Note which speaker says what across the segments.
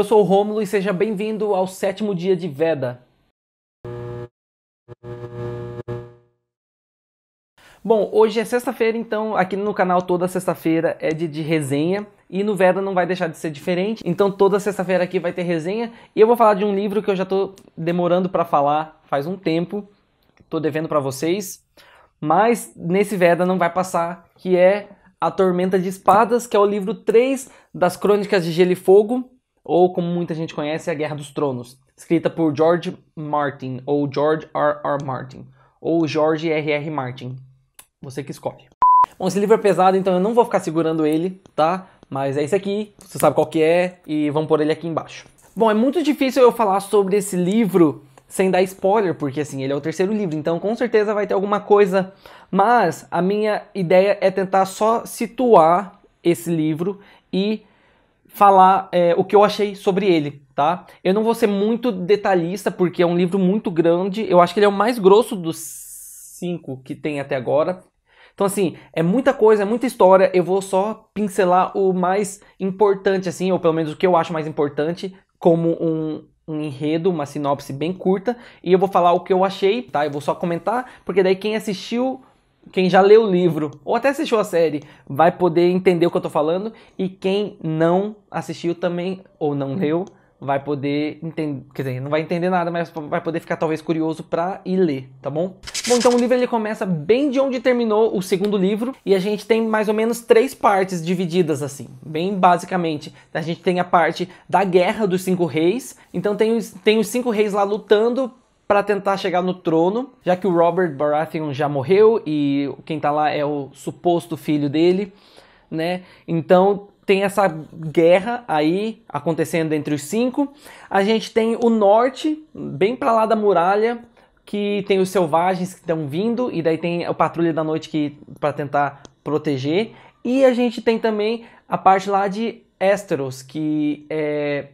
Speaker 1: eu sou o Rômulo e seja bem-vindo ao sétimo dia de Veda. Bom, hoje é sexta-feira, então aqui no canal toda sexta-feira é de, de resenha e no Veda não vai deixar de ser diferente. Então toda sexta-feira aqui vai ter resenha e eu vou falar de um livro que eu já estou demorando para falar faz um tempo, estou devendo para vocês, mas nesse Veda não vai passar, que é A Tormenta de Espadas, que é o livro 3 das Crônicas de Gelo e Fogo, ou como muita gente conhece, A Guerra dos Tronos, escrita por George Martin ou George R. R. Martin ou George R. R. Martin. Você que escolhe. Bom, esse livro é pesado, então eu não vou ficar segurando ele, tá? Mas é isso aqui, você sabe qual que é e vamos por ele aqui embaixo. Bom, é muito difícil eu falar sobre esse livro sem dar spoiler, porque assim, ele é o terceiro livro, então com certeza vai ter alguma coisa, mas a minha ideia é tentar só situar esse livro e falar é, o que eu achei sobre ele, tá? Eu não vou ser muito detalhista porque é um livro muito grande. Eu acho que ele é o mais grosso dos cinco que tem até agora. Então assim é muita coisa, é muita história. Eu vou só pincelar o mais importante assim, ou pelo menos o que eu acho mais importante, como um, um enredo, uma sinopse bem curta, e eu vou falar o que eu achei, tá? Eu vou só comentar, porque daí quem assistiu quem já leu o livro ou até assistiu a série vai poder entender o que eu estou falando e quem não assistiu também ou não leu vai poder entender, quer dizer, não vai entender nada, mas vai poder ficar talvez curioso para ir ler, tá bom? Bom, então o livro ele começa bem de onde terminou o segundo livro e a gente tem mais ou menos três partes divididas assim, bem basicamente. A gente tem a parte da guerra dos cinco reis, então tem os, tem os cinco reis lá lutando para tentar chegar no trono, já que o Robert Baratheon já morreu e quem está lá é o suposto filho dele, né? Então tem essa guerra aí acontecendo entre os cinco. A gente tem o norte, bem para lá da muralha, que tem os selvagens que estão vindo e daí tem o patrulha da noite que para tentar proteger. E a gente tem também a parte lá de Esteros, que é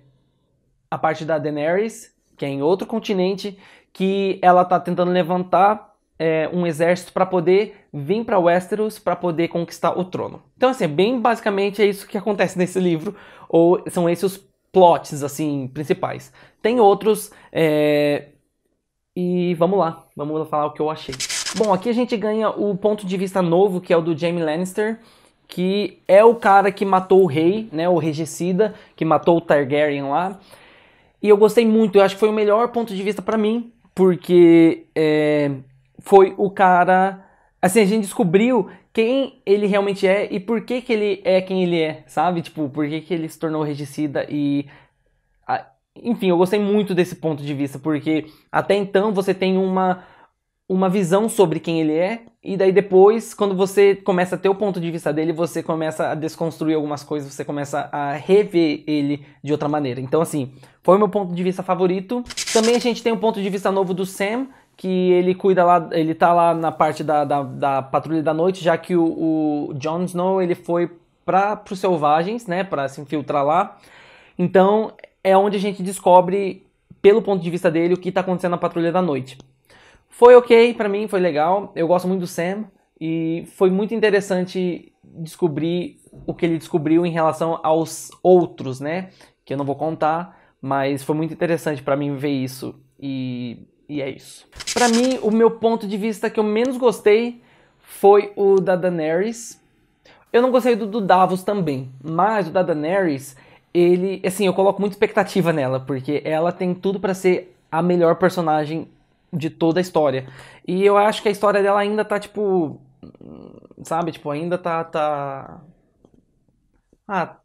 Speaker 1: a parte da Daenerys, que é em outro continente, que ela está tentando levantar é, um exército para poder vir para Westeros para poder conquistar o trono. Então, assim, é bem basicamente é isso que acontece nesse livro, ou são esses os plots, assim, principais. Tem outros, é... e vamos lá, vamos falar o que eu achei. Bom, aqui a gente ganha o ponto de vista novo, que é o do Jaime Lannister, que é o cara que matou o rei, né, o regicida, que matou o Targaryen lá. E eu gostei muito, eu acho que foi o melhor ponto de vista para mim, porque é, foi o cara. Assim, a gente descobriu quem ele realmente é e por que, que ele é quem ele é, sabe? Tipo, por que, que ele se tornou regicida e. A, enfim, eu gostei muito desse ponto de vista, porque até então você tem uma uma visão sobre quem ele é, e daí depois, quando você começa a ter o ponto de vista dele, você começa a desconstruir algumas coisas, você começa a rever ele de outra maneira. Então, assim, foi o meu ponto de vista favorito. Também a gente tem um ponto de vista novo do Sam, que ele cuida lá, ele tá lá na parte da, da, da patrulha da noite, já que o, o Jon Snow ele foi para os selvagens, né, para se infiltrar lá. Então, é onde a gente descobre, pelo ponto de vista dele, o que tá acontecendo na patrulha da noite. Foi ok para mim, foi legal. Eu gosto muito do Sam e foi muito interessante descobrir o que ele descobriu em relação aos outros, né? Que eu não vou contar, mas foi muito interessante para mim ver isso e, e é isso. Para mim, o meu ponto de vista que eu menos gostei foi o da Daenerys. Eu não gostei do, do Davos também, mas o da Daenerys, ele, assim, eu coloco muita expectativa nela, porque ela tem tudo para ser a melhor personagem de toda a história. E eu acho que a história dela ainda tá, tipo. Sabe, tipo, ainda tá. tá... Ah,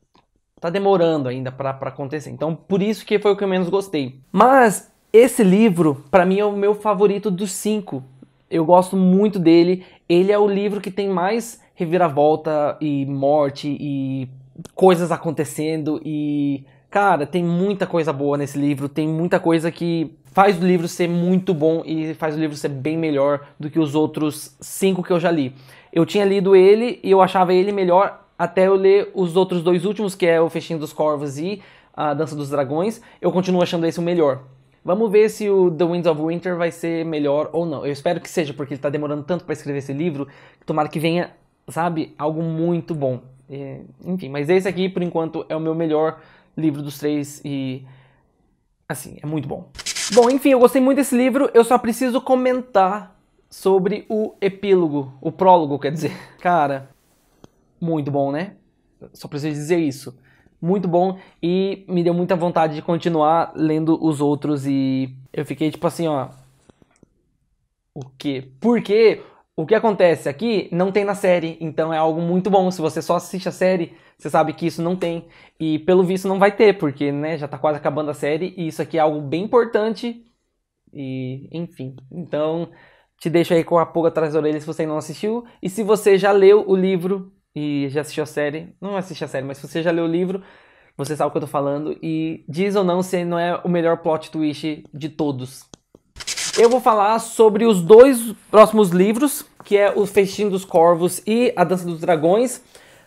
Speaker 1: tá demorando ainda para acontecer. Então, por isso que foi o que eu menos gostei. Mas esse livro, para mim, é o meu favorito dos cinco. Eu gosto muito dele. Ele é o livro que tem mais reviravolta e morte e coisas acontecendo e Cara, tem muita coisa boa nesse livro, tem muita coisa que faz o livro ser muito bom e faz o livro ser bem melhor do que os outros cinco que eu já li. Eu tinha lido ele e eu achava ele melhor até eu ler os outros dois últimos, que é O Fechinho dos Corvos e A Dança dos Dragões. Eu continuo achando esse o melhor. Vamos ver se o The Winds of Winter vai ser melhor ou não. Eu espero que seja, porque ele está demorando tanto para escrever esse livro. Tomara que venha, sabe, algo muito bom. É, enfim, mas esse aqui, por enquanto, é o meu melhor livro dos três e assim, é muito bom. Bom, enfim, eu gostei muito desse livro, eu só preciso comentar sobre o epílogo, o prólogo, quer dizer. Cara, muito bom, né? Só preciso dizer isso. Muito bom e me deu muita vontade de continuar lendo os outros e eu fiquei tipo assim, ó, o quê? Porque o que acontece aqui não tem na série, então é algo muito bom. Se você só assiste a série, você sabe que isso não tem. E pelo visto não vai ter, porque né, já está quase acabando a série, e isso aqui é algo bem importante. E, enfim. Então, te deixo aí com a pulga atrás da orelha se você ainda não assistiu. E se você já leu o livro e já assistiu a série, não assiste a série, mas se você já leu o livro, você sabe o que eu tô falando. E diz ou não se não é o melhor plot twist de todos eu vou falar sobre os dois próximos livros, que é O Festim dos Corvos e A Dança dos Dragões,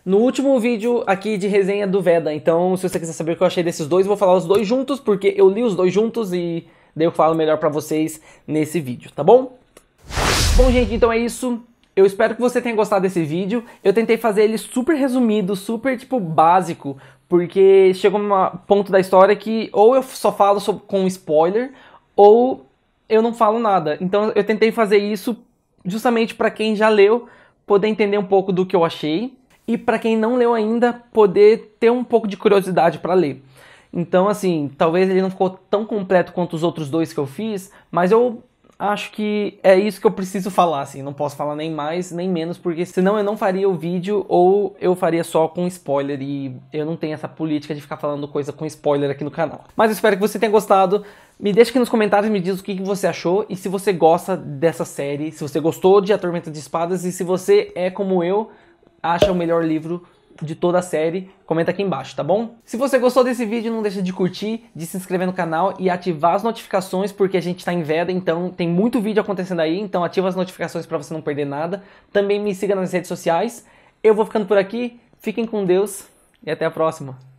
Speaker 1: no último vídeo aqui de resenha do Veda. Então, se você quiser saber o que eu achei desses dois, vou falar os dois juntos, porque eu li os dois juntos e daí eu falo melhor para vocês nesse vídeo, tá bom? Bom, gente, então é isso. Eu espero que você tenha gostado desse vídeo. Eu tentei fazer ele super resumido, super, tipo, básico, porque chegou um ponto da história que ou eu só falo sobre, com spoiler, ou eu não falo nada. Então eu tentei fazer isso justamente para quem já leu poder entender um pouco do que eu achei e para quem não leu ainda poder ter um pouco de curiosidade para ler. Então assim, talvez ele não ficou tão completo quanto os outros dois que eu fiz, mas eu acho que é isso que eu preciso falar, assim, não posso falar nem mais nem menos, porque senão eu não faria o vídeo ou eu faria só com spoiler e eu não tenho essa política de ficar falando coisa com spoiler aqui no canal. Mas eu espero que você tenha gostado. Me deixa aqui nos comentários, me diz o que, que você achou e se você gosta dessa série, se você gostou de A Tormenta de Espadas e se você é como eu, acha o melhor livro de toda a série, comenta aqui embaixo, tá bom? Se você gostou desse vídeo, não deixa de curtir, de se inscrever no canal e ativar as notificações, porque a gente tá em veda, então tem muito vídeo acontecendo aí, então ativa as notificações para você não perder nada. Também me siga nas redes sociais. Eu vou ficando por aqui, fiquem com Deus e até a próxima.